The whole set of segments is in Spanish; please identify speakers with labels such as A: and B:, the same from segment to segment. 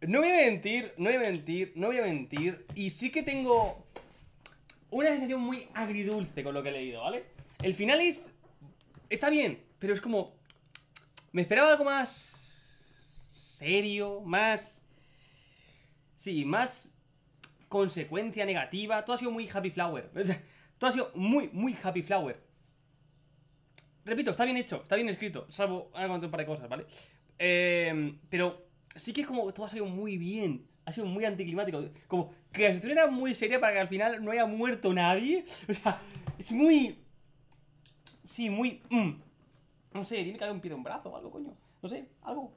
A: No voy a mentir, no voy a mentir, no voy a mentir. Y sí que tengo una sensación muy agridulce con lo que he leído, ¿vale? El final es... Está bien, pero es como... Me esperaba algo más... Serio, más... Sí, más... Consecuencia negativa. Todo ha sido muy happy flower. Todo ha sido muy, muy happy flower. Repito, está bien hecho, está bien escrito, salvo un par de cosas, ¿vale? Eh, pero sí que es como todo ha salido muy bien. Ha sido muy anticlimático. Como que la situación era muy seria para que al final no haya muerto nadie. O sea, es muy. Sí, muy. Mm. No sé, tiene que haber un pie de un brazo o algo, coño. No sé, algo.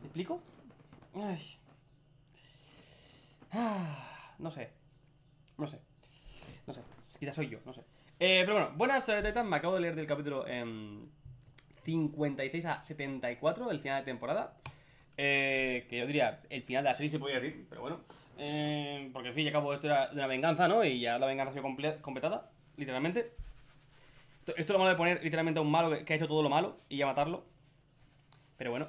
A: ¿Me explico? Ay. Ah, no sé. No sé. No sé. Quizás soy yo, no sé. Eh, pero bueno, buenas, eh, Titan. Me acabo de leer del capítulo. en 56 a 74 el final de temporada. Eh, que yo diría, el final de la serie se podía decir, pero bueno. Eh, porque en fin y al esto era de una venganza, ¿no? Y ya la venganza ha sido completada, literalmente. Esto, es lo malo de poner literalmente a un malo que, ha hecho todo lo malo y ya matarlo. Pero bueno.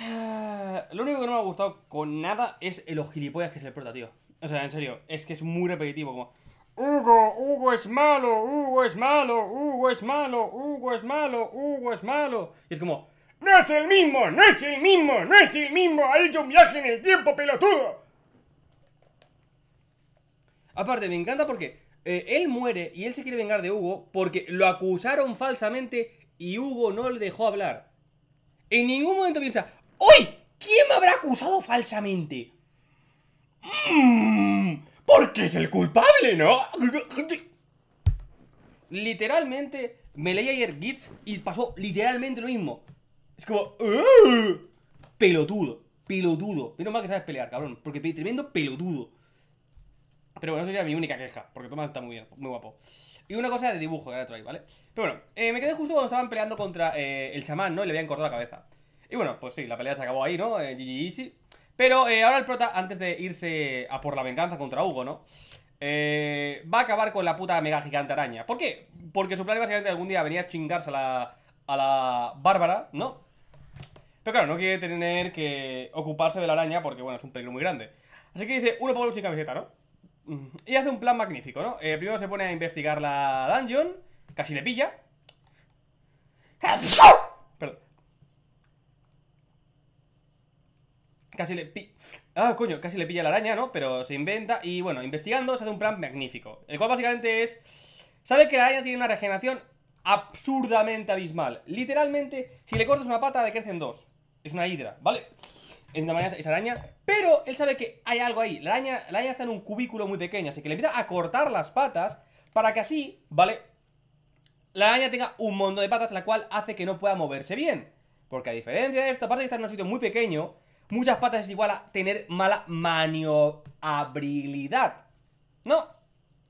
A: Lo único que no me ha gustado con nada es los gilipollas que se le prota, tío. O sea, en serio, es que es muy repetitivo. Como, Hugo, Hugo es malo, Hugo es malo, Hugo es malo, Hugo es malo, Hugo es malo. Y es como, no es el mismo, no es el mismo, no es el mismo, ha hecho un viaje en el tiempo, pelotudo. Aparte, me encanta porque eh, él muere y él se quiere vengar de Hugo porque lo acusaron falsamente y Hugo no le dejó hablar. En ningún momento piensa, ¡Uy! ¿Quién me habrá acusado falsamente? Mm. Porque es el culpable, ¿no? Literalmente, me leí ayer Gits y pasó literalmente lo mismo. Es como... pelotudo, pelotudo. Menos mal que sabes pelear, cabrón. Porque tremendo pelotudo. Pero bueno, esa sería mi única queja, porque Tomás está muy bien, muy guapo. Y una cosa de dibujo que otro trae, ¿vale? Pero bueno, eh, me quedé justo cuando estaban peleando contra eh, el chamán, ¿no? Y le habían cortado la cabeza. Y bueno, pues sí, la pelea se acabó ahí, ¿no? GG eh, Easy. Pero eh, ahora el prota, antes de irse a por la venganza contra Hugo, ¿no? Eh, va a acabar con la puta mega gigante araña. ¿Por qué? Porque su plan básicamente algún día venía a chingarse a la, a la Bárbara, ¿no? Pero claro, no quiere tener que ocuparse de la araña porque, bueno, es un peligro muy grande. Así que dice, uno por sin camiseta, ¿no? Mm, y hace un plan magnífico, ¿no? Eh, primero se pone a investigar la dungeon, casi le pilla. casi le pi... Ah, coño, casi le pilla la araña, ¿no? Pero se inventa y bueno, investigando se hace un plan magnífico. El cual básicamente es... Sabe que la araña tiene una regeneración absurdamente abismal. Literalmente, si le cortas una pata, crecen dos. Es una hidra, ¿vale? En una manera es araña. Pero él sabe que hay algo ahí. La araña, la araña está en un cubículo muy pequeño, así que le empieza a cortar las patas para que así, ¿vale? La araña tenga un montón de patas, la cual hace que no pueda moverse bien. Porque a diferencia de esto, aparte de estar en un sitio muy pequeño, muchas patas es igual a tener mala maniobrabilidad. No.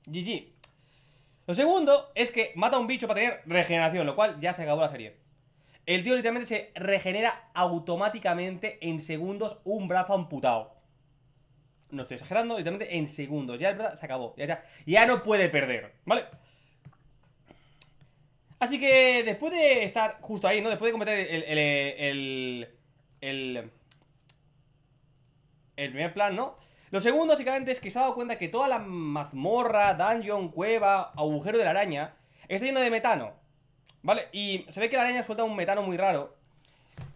A: GG. Lo segundo es que mata a un bicho para tener regeneración, lo cual ya se acabó la serie. El tío literalmente se regenera automáticamente en segundos un brazo amputado. No estoy exagerando, literalmente en segundos. Ya el brazo se acabó. Ya, ya, ya no puede perder, ¿vale? Así que después de estar justo ahí, ¿no? Después de cometer el, el, el el primer plan, ¿no? Lo segundo, básicamente, es que se ha dado cuenta que toda la mazmorra, dungeon, cueva, agujero de la araña, está lleno de metano. ¿Vale? Y se ve que la araña suelta un metano muy raro.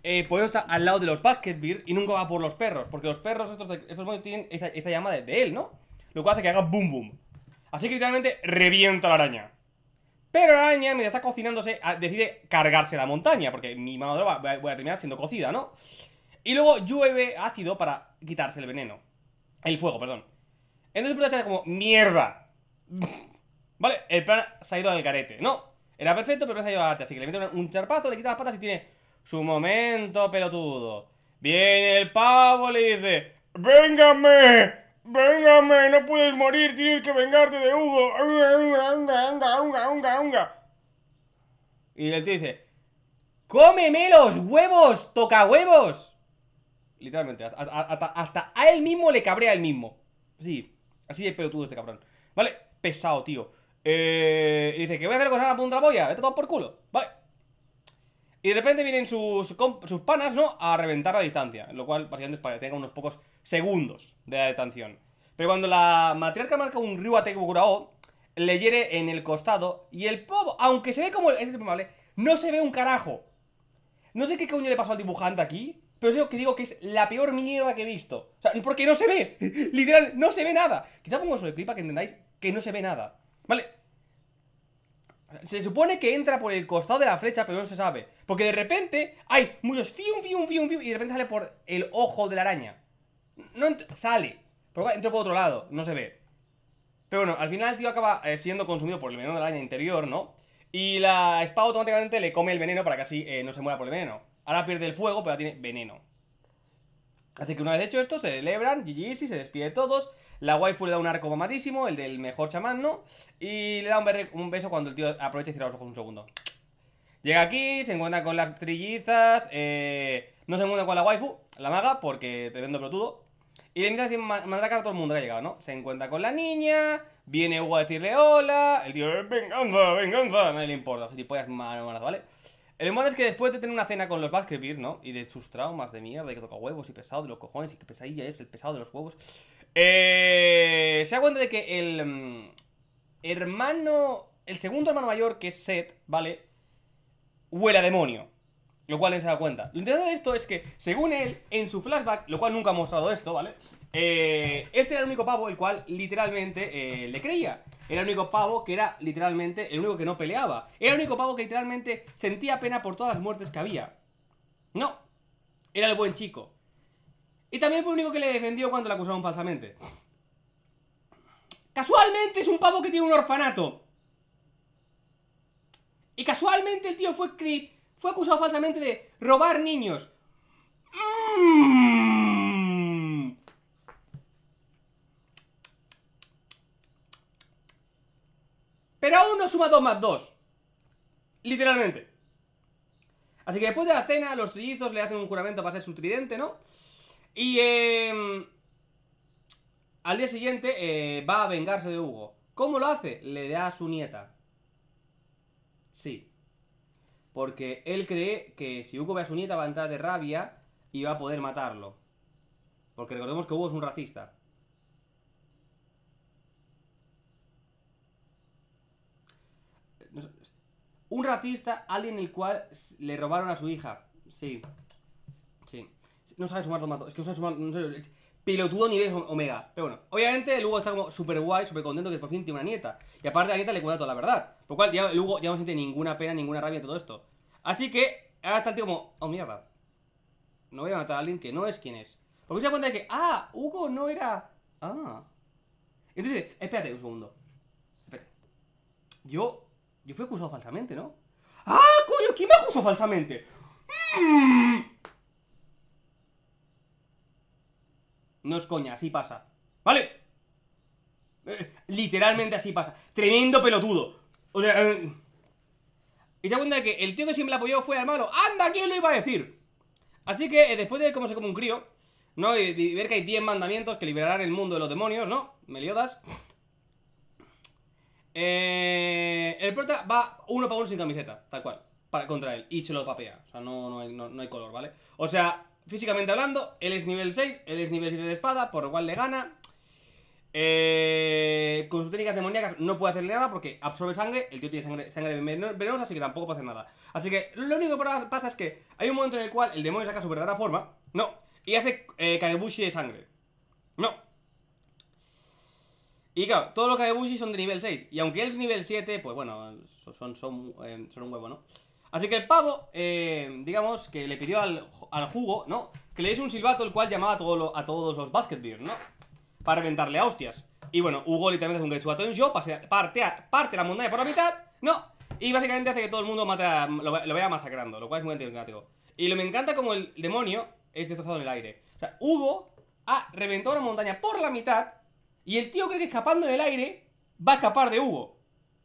A: Eh, por eso está al lado de los Basket y nunca va por los perros. Porque los perros, estos, estos tienen esta, llama de, él, ¿no? Lo cual hace que haga boom boom. Así que literalmente revienta la araña. Pero la araña, mientras está cocinándose, ah, decide cargarse la montaña. Porque mi mano voy a terminar siendo cocida, ¿no? Y luego llueve ácido para quitarse el veneno. El fuego, perdón. Entonces el está como, mierda. vale, el plan se ha ido al garete. No, era perfecto, pero no se ha ido al garete. Así que le meten un charpazo, le quita las patas y tiene su momento pelotudo. Viene el pavo, le dice, véngame, véngame, no puedes morir, tienes que vengarte de Hugo. Y el tío dice, cómeme los huevos, toca huevos. Literalmente. Hasta, a él mismo le cabrea el mismo. Sí. Así de pelotudo este cabrón. Vale. Pesado, tío. Eh, y dice que voy a hacer cosas a la punta de todo por culo. Vale. Y de repente vienen sus, sus panas, ¿no? A reventar la distancia. Lo cual, básicamente, es para que tenga unos pocos segundos de la detención. Pero cuando la matriarca marca un a Curao le hiere en el costado. Y el povo aunque se ve como el. es no se ve un carajo. No sé qué coño le pasó al dibujante aquí. Pero es lo que digo que es la peor mierda que he visto. O sea, porque no se ve. Literal, no se ve nada. Quizá pongo eso de clip para que entendáis que no se ve nada. ¿Vale? Se supone que entra por el costado de la flecha, pero no se sabe. Porque de repente hay muchos fium, fium, fium, fium, y de repente sale por el ojo de la araña. No sale. Pero entra por otro lado, no se ve. Pero bueno, al final el tío acaba eh, siendo consumido por el veneno de la araña interior, ¿no? Y la espada automáticamente le come el veneno para que así eh, no se muera por el veneno. Ahora pierde el fuego, pero tiene veneno. Así que una vez hecho esto, se celebran, GG si se despide todos. La waifu le da un arco mamadísimo, el del mejor chamán, ¿no? Y le da un, beso cuando el tío aprovecha y cierra los ojos un segundo. Llega aquí, se encuentra con las trillizas, eh, no se encuentra con la waifu, la maga, porque te vendo pelotudo. Y le empieza a decir cara a todo el mundo que ha llegado, ¿no? Se encuentra con la niña, viene Hugo a decirle hola, el tío, eh, venganza, venganza, no le importa, malo, mano, ¿vale? El modo es que después de tener una cena con los Baskerville, ¿no? Y de sus traumas de mierda, de que toca huevos y pesado de los cojones y que pesadilla es el pesado de los huevos. Eh, se da cuenta de que el mm, hermano, el segundo hermano mayor, que es Seth, ¿vale? huela demonio lo cual él se da cuenta. Lo interesante de esto es que, según él, en su flashback, lo cual nunca ha mostrado esto, ¿vale? Eh, este era el único pavo el cual literalmente eh, le creía. Era el único pavo que era literalmente el único que no peleaba. Era el único pavo que literalmente sentía pena por todas las muertes que había. No, era el buen chico. Y también fue el único que le defendió cuando le acusaron falsamente. Casualmente es un pavo que tiene un orfanato. Y casualmente el tío fue cri fue acusado falsamente de robar niños. Pero aún no suma 2 más 2. Literalmente. Así que después de la cena, los trillizos le hacen un juramento para ser su tridente, ¿no? Y em, al día siguiente eh, va a vengarse de Hugo. ¿Cómo lo hace? Le da a su nieta. Sí porque él cree que si Hugo ve a su nieta va a entrar de rabia y va a poder matarlo. Porque recordemos que Hugo es un racista. Un racista, alguien el cual le robaron a su hija. Sí. Sí. No sabes sumar, mato, Es que no sabes sumar. No sé pelotudo nivel Omega. Pero bueno, obviamente Hugo está como súper guay, súper contento que por fin tiene una nieta. Y aparte a la nieta le cuida toda la verdad. Por lo cual ya Hugo ya no siente ninguna pena, ninguna rabia de todo esto. Así que ahora está el tío como, oh mierda. No voy a matar a alguien que no es quien es. Porque se da cuenta de que, ah, Hugo no era... Ah. Entonces, espérate un segundo. Espérate. Yo... Yo fui acusado falsamente, ¿no? ¡Ah, coño! ¿Quién me acusó falsamente? ¡Mmm! No es coña, así pasa. ¿Vale? Eh, literalmente así pasa. Tremendo pelotudo. O sea... Eh. y se da cuenta que el tío que siempre apoyó fue al malo. ¡Anda! ¿Quién lo iba a decir? Así que eh, después de ver cómo se come un crío, ¿no? Y, ver que hay 10 mandamientos que liberarán el mundo de los demonios, ¿no? Meliodas. Eh, el prota va uno para uno sin camiseta, tal cual, para, contra él, y se lo papea. O sea, no, no, no hay color, ¿vale? O sea, físicamente hablando, él es nivel 6, él es nivel 7 de espada, por lo cual le gana. Eh, con sus técnicas demoníacas no puede hacerle nada porque absorbe sangre, el tío tiene sangre, sangre venenosa, así que tampoco puede hacer nada. Así que lo único que pasa es que hay un momento en el cual el demonio saca su verdadera forma, no, y hace eh, Kagebushi de sangre. No. Y claro, todos los Kagebushi son de nivel 6, y aunque él es nivel 7, pues bueno, son, son, son eh, un huevo, ¿no? Así que el pavo, eh, digamos, que le pidió al, al, jugo, ¿no? Que le diese un silbato el cual llamaba a, todo todos los Basketbeer, ¿no? Para reventarle a hostias. Y bueno, Hugo literalmente hace un Getsuato en yo, parte, parte la montaña por la mitad, ¿no? Y básicamente hace que todo el mundo mate lo, vaya vea masacrando, lo cual es muy antidemocrático. Y lo me encanta como el demonio es destrozado en el aire. O sea, Hugo ha reventado la montaña por la mitad y el tío cree que escapando del aire va a escapar de Hugo.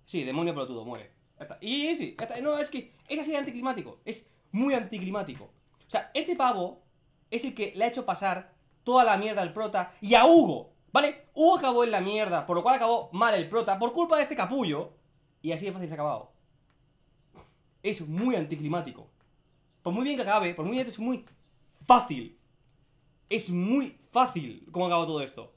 A: Sí, demonio pelotudo, muere. Y sí No, es que es así de anticlimático. Es muy anticlimático. O sea, este pavo es el que le ha hecho pasar toda la mierda al prota y a Hugo. ¿Vale? Hugo acabó en la mierda, por lo cual acabó mal el prota por culpa de este capullo. Y así de fácil se ha acabado. Es muy anticlimático. Por muy bien que acabe, por muy bien que es muy fácil. Es muy fácil cómo acabó todo esto.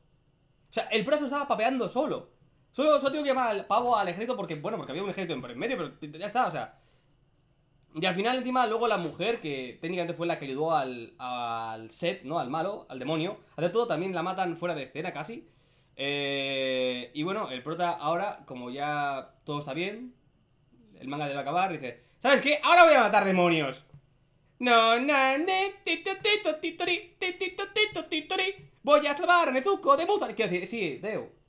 A: O sea, el prota se estaba papeando solo. Solo, solo tengo que llamar al pavo al ejército porque, bueno, porque había un ejército en medio, pero ya está, o sea. Y al final, encima, luego la mujer, que técnicamente fue la que ayudó al, al set, ¿no? Al malo, al demonio. Hace todo, también la matan fuera de escena casi. y bueno, el prota ahora, como ya todo está bien, el manga debe acabar, dice, ¿sabes qué? Ahora voy a matar demonios. No, na, ne, tito, titori, tito, tito, titori. Voy a salvar a Nezuko de Muzan. Quiero decir, sí, Deo.